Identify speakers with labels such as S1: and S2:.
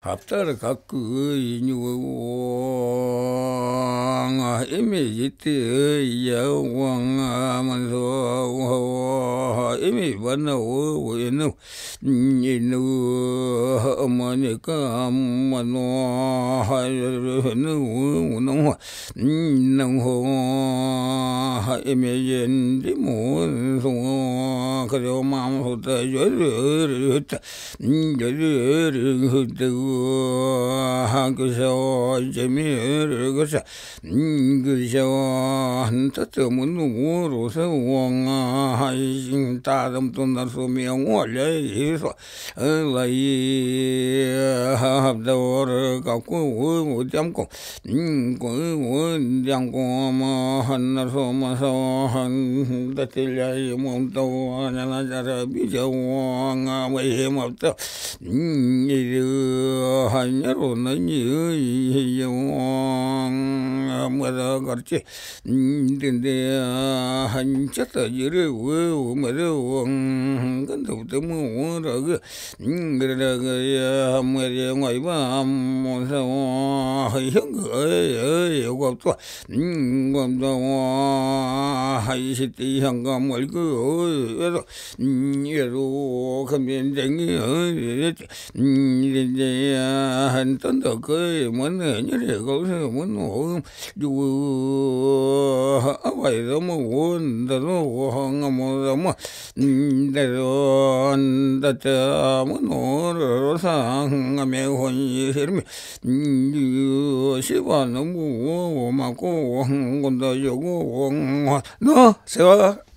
S1: Hatara kaku ui ni wanga, ime jete ui ya wanga, manso wanga. 이미 왔나 오에노 이노 어머니가 엄마노 하여노 우노 농호 이메젠디 모소 그래요 마음부터 열으르다 열으르고 한그서 재미르고서 그저 음, 한타 때문에 우로서 왕아 하이징 Tartam um Tundarsumyam Olha Lai Habdor Kaku Jam Kong Jam Kong Hanarsoma Sohan Datilya Mum Tau Ananajara Bija Wang Wahim Abta Nyiru Hanyaruna Nyiru Nyiru ཁྱི དང ར 건데 때문에 오늘 그 그래 그야 뭐야 영화 이봐 뭐서 형거 요거 또 감도 하이시티 형감 뭘그 그래서 예로 감변쟁이 이제 한턴더 그 뭐는 이래 거기서 뭐는 누구 아와이도 뭐 온다도 뭐, 내려온다, 뭐, 노르상함에 혼시름이, 시바는 무오마고, 황군다, 요고, 황, 너, 세워.